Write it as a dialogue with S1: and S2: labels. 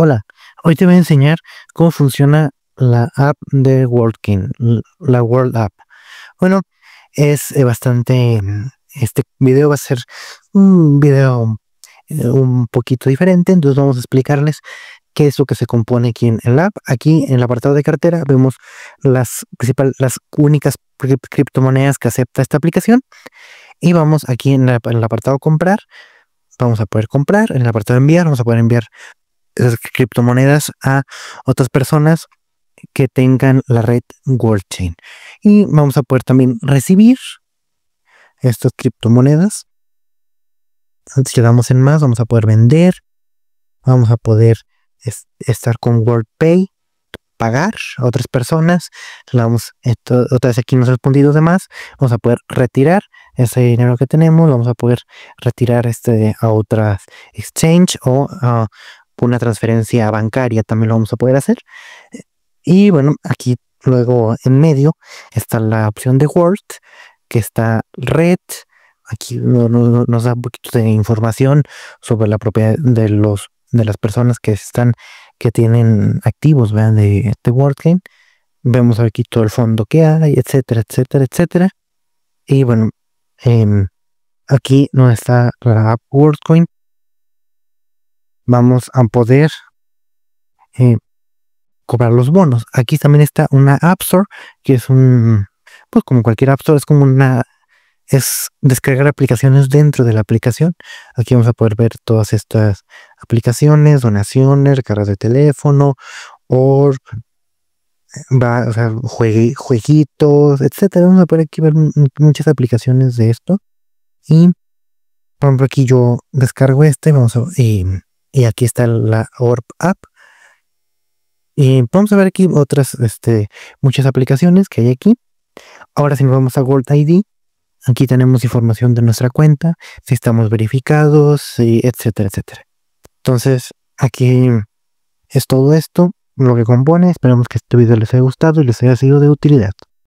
S1: Hola, hoy te voy a enseñar cómo funciona la app de WorldKing, la World App. Bueno, es eh, bastante, mm, este video va a ser un video eh, un poquito diferente, entonces vamos a explicarles qué es lo que se compone aquí en el app. Aquí en el apartado de cartera vemos las, principales, las únicas criptomonedas que acepta esta aplicación y vamos aquí en, el apartado comprar vamos a poder comprar. En el apartado enviar, vamos a poder enviar esas criptomonedas a otras personas que tengan la red World Chain Y vamos a poder también recibir estas criptomonedas. Si le damos en más, vamos a poder vender, vamos a poder estar con World Pay pagar a otras personas. Le damos otra vez aquí nos respondidos respondidos de más. Vamos a poder retirar ese dinero que tenemos. Vamos a poder retirar este a otras exchange o a ah, una transferencia bancaria también lo vamos a poder hacer. Y bueno, aquí luego en medio está la opción de Word, que está Red. Aquí nos da un poquito de información sobre la propiedad de los de las personas que están que tienen activos ¿vean? de, este Vemos aquí todo el fondo que hay, etcétera, etcétera, etcétera. Y bueno, em, aquí no está la app WordCoin, vamos a poder eh, cobrar los bonos. Aquí también está una App Store, que es un, pues como cualquier App Store, es como una, es descargar aplicaciones dentro de la aplicación. Aquí vamos a poder ver todas estas aplicaciones, donaciones, recargas de teléfono, eh, o va, jueguitos, etcétera. Vamos a poder aquí ver muchas aplicaciones de esto. Y, por ejemplo, aquí yo descargo este, vamos a, y aquí está la Orb App. Y vamos a ver aquí otras, este, muchas aplicaciones que hay aquí. Ahora si nos vamos a Gold ID, aquí tenemos información de nuestra cuenta, si estamos verificados, etcétera, etcétera. Entonces, aquí es todo esto, lo que compone. Esperamos que este video les haya gustado y les haya sido de utilidad.